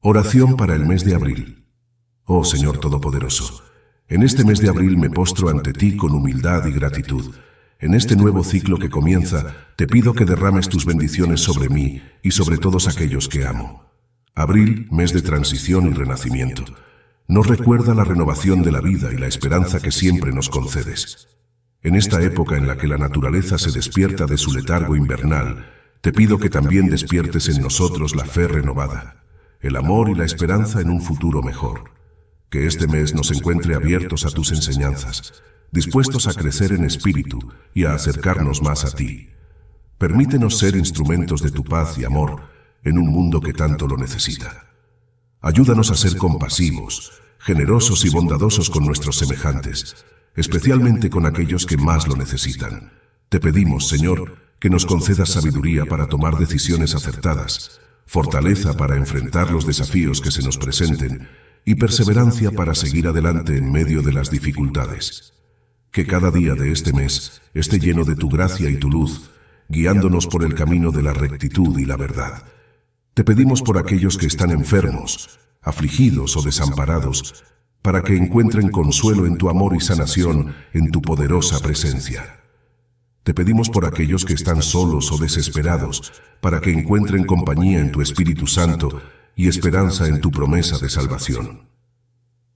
Oración para el mes de abril. Oh Señor Todopoderoso, en este mes de abril me postro ante ti con humildad y gratitud. En este, este nuevo ciclo que comienza, te pido que derrames tus bendiciones sobre mí y sobre todos aquellos que amo. Abril, mes de transición y renacimiento. Nos recuerda la renovación de la vida y la esperanza que siempre nos concedes. En esta época en la que la naturaleza se despierta de su letargo invernal, te pido que también despiertes en nosotros la fe renovada el amor y la esperanza en un futuro mejor. Que este mes nos encuentre abiertos a tus enseñanzas, dispuestos a crecer en espíritu y a acercarnos más a ti. Permítenos ser instrumentos de tu paz y amor en un mundo que tanto lo necesita. Ayúdanos a ser compasivos, generosos y bondadosos con nuestros semejantes, especialmente con aquellos que más lo necesitan. Te pedimos, Señor, que nos concedas sabiduría para tomar decisiones acertadas fortaleza para enfrentar los desafíos que se nos presenten y perseverancia para seguir adelante en medio de las dificultades. Que cada día de este, este mes esté lleno de tu gracia y tu luz, guiándonos por el camino de la rectitud y la verdad. Te pedimos por aquellos que están enfermos, afligidos o desamparados, para que encuentren consuelo en tu amor y sanación en tu poderosa presencia. Te pedimos por aquellos que están solos o desesperados, para que encuentren compañía en tu Espíritu Santo y esperanza en tu promesa de salvación.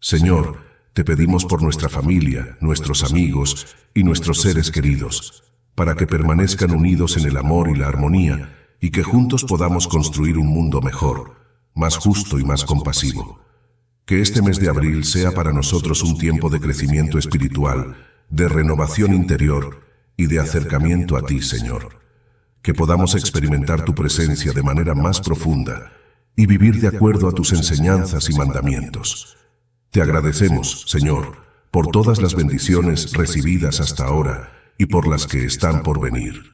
Señor, te pedimos por nuestra familia, nuestros amigos y nuestros seres queridos, para que permanezcan unidos en el amor y la armonía, y que juntos podamos construir un mundo mejor, más justo y más compasivo. Que este mes de abril sea para nosotros un tiempo de crecimiento espiritual, de renovación interior y de acercamiento a ti, Señor, que podamos experimentar tu presencia de manera más profunda y vivir de acuerdo a tus enseñanzas y mandamientos. Te agradecemos, Señor, por todas las bendiciones recibidas hasta ahora y por las que están por venir.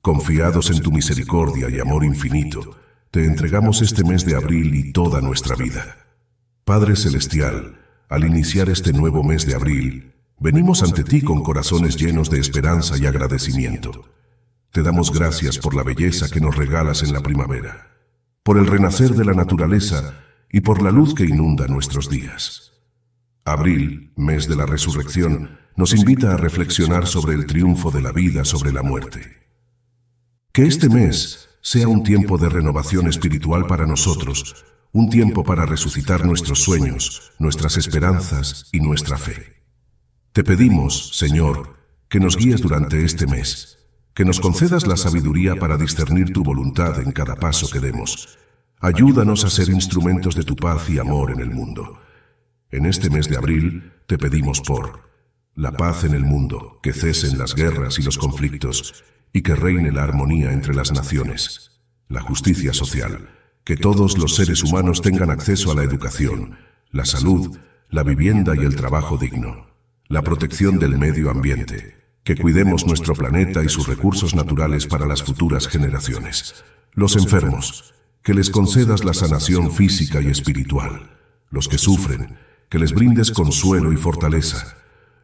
Confiados en tu misericordia y amor infinito, te entregamos este mes de abril y toda nuestra vida. Padre Celestial, al iniciar este nuevo mes de abril, Venimos ante ti con corazones llenos de esperanza y agradecimiento. Te damos gracias por la belleza que nos regalas en la primavera, por el renacer de la naturaleza y por la luz que inunda nuestros días. Abril, mes de la resurrección, nos invita a reflexionar sobre el triunfo de la vida sobre la muerte. Que este, este mes sea un tiempo de renovación espiritual para nosotros, un tiempo para resucitar nuestros sueños, nuestras esperanzas y nuestra fe. Te pedimos, Señor, que nos guíes durante este mes, que nos concedas la sabiduría para discernir tu voluntad en cada paso que demos. Ayúdanos a ser instrumentos de tu paz y amor en el mundo. En este mes de abril te pedimos por la paz en el mundo, que cesen las guerras y los conflictos, y que reine la armonía entre las naciones, la justicia social, que todos los seres humanos tengan acceso a la educación, la salud, la vivienda y el trabajo digno la protección del medio ambiente, que cuidemos nuestro planeta y sus recursos naturales para las futuras generaciones, los enfermos, que les concedas la sanación física y espiritual, los que sufren, que les brindes consuelo y fortaleza,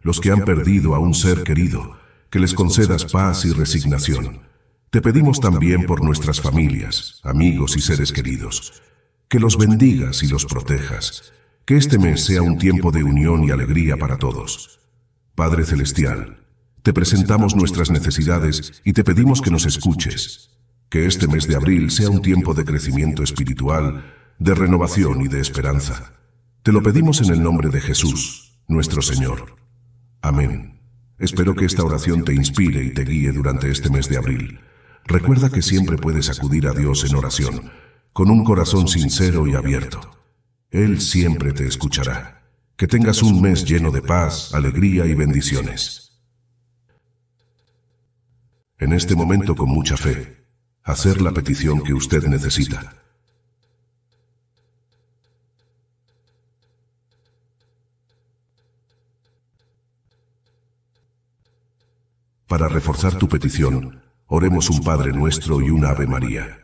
los que han perdido a un ser querido, que les concedas paz y resignación. Te pedimos también por nuestras familias, amigos y seres queridos, que los bendigas y los protejas, que este, este mes sea un tiempo de unión y alegría para todos. Padre Celestial, te presentamos nuestras necesidades y te pedimos que nos escuches. Que este, este mes de abril sea un tiempo de crecimiento espiritual, de renovación y de esperanza. Te lo pedimos en el nombre de Jesús, nuestro Señor. Amén. Espero que esta oración te inspire y te guíe durante este, este mes de abril. Recuerda que siempre puedes acudir a Dios en oración, con un corazón sincero y abierto. Él siempre te escuchará. Que tengas un mes lleno de paz, alegría y bendiciones. En este momento con mucha fe, hacer la petición que usted necesita. Para reforzar tu petición, oremos un Padre nuestro y un Ave María.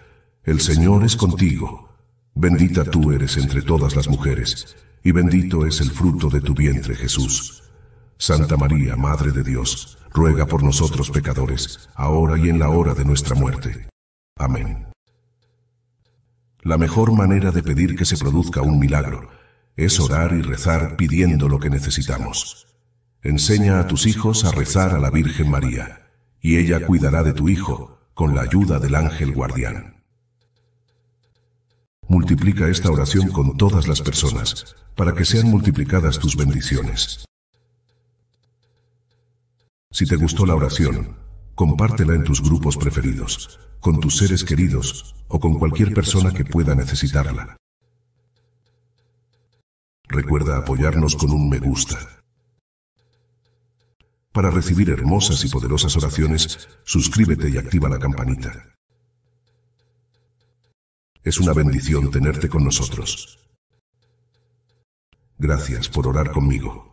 el Señor es contigo. Bendita tú eres entre todas las mujeres, y bendito es el fruto de tu vientre, Jesús. Santa María, Madre de Dios, ruega por nosotros pecadores, ahora y en la hora de nuestra muerte. Amén. La mejor manera de pedir que se produzca un milagro es orar y rezar pidiendo lo que necesitamos. Enseña a tus hijos a rezar a la Virgen María, y ella cuidará de tu hijo con la ayuda del ángel guardián. Multiplica esta oración con todas las personas, para que sean multiplicadas tus bendiciones. Si te gustó la oración, compártela en tus grupos preferidos, con tus seres queridos o con cualquier persona que pueda necesitarla. Recuerda apoyarnos con un me gusta. Para recibir hermosas y poderosas oraciones, suscríbete y activa la campanita. Es una bendición tenerte con nosotros. Gracias por orar conmigo.